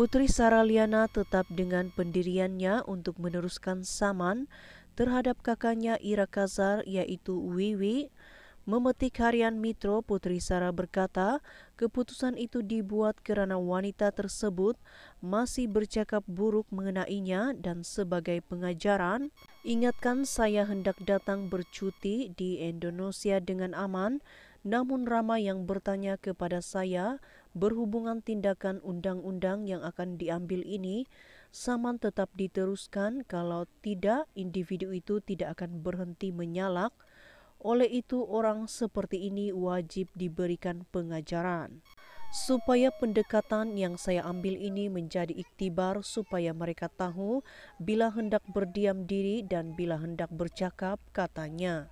Putri Sarah Liana tetap dengan pendiriannya untuk meneruskan saman terhadap kakaknya Ira Kazar yaitu Wiwi. Memetik harian Mitro, Putri Sarah berkata, keputusan itu dibuat karena wanita tersebut masih bercakap buruk mengenainya dan sebagai pengajaran, ingatkan saya hendak datang bercuti di Indonesia dengan aman namun ramai yang bertanya kepada saya berhubungan tindakan undang-undang yang akan diambil ini, saman tetap diteruskan kalau tidak individu itu tidak akan berhenti menyalak. Oleh itu orang seperti ini wajib diberikan pengajaran supaya pendekatan yang saya ambil ini menjadi iktibar supaya mereka tahu bila hendak berdiam diri dan bila hendak bercakap katanya.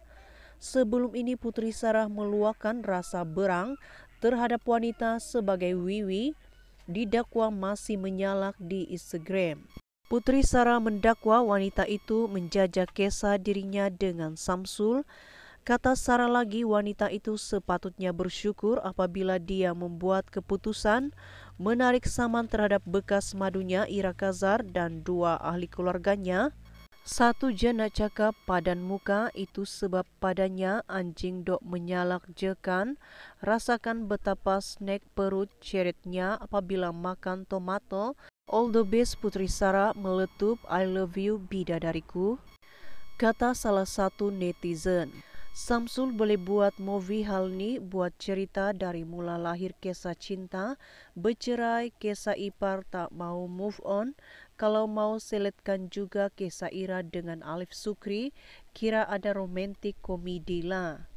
Sebelum ini Putri Sarah meluahkan rasa berang terhadap wanita sebagai Wiwi didakwa masih menyalak di Instagram. Putri Sarah mendakwa wanita itu menjajah kesa dirinya dengan Samsul. Kata Sarah lagi wanita itu sepatutnya bersyukur apabila dia membuat keputusan menarik saman terhadap bekas madunya Ira Kazar dan dua ahli keluarganya satu jena cakap padan muka itu sebab padanya anjing dok menyalak jekan. Rasakan betapa snack perut ceritnya apabila makan tomato. All the best Putri Sarah meletup I love you bidadariku. Kata salah satu netizen. Samsul boleh buat movie hal ni buat cerita dari mula lahir kisah cinta, bercerai, kisah ipar tak mau move on, kalau mau seletkan juga kisah Ira dengan Alif Sukri, kira ada romantik komedi lah.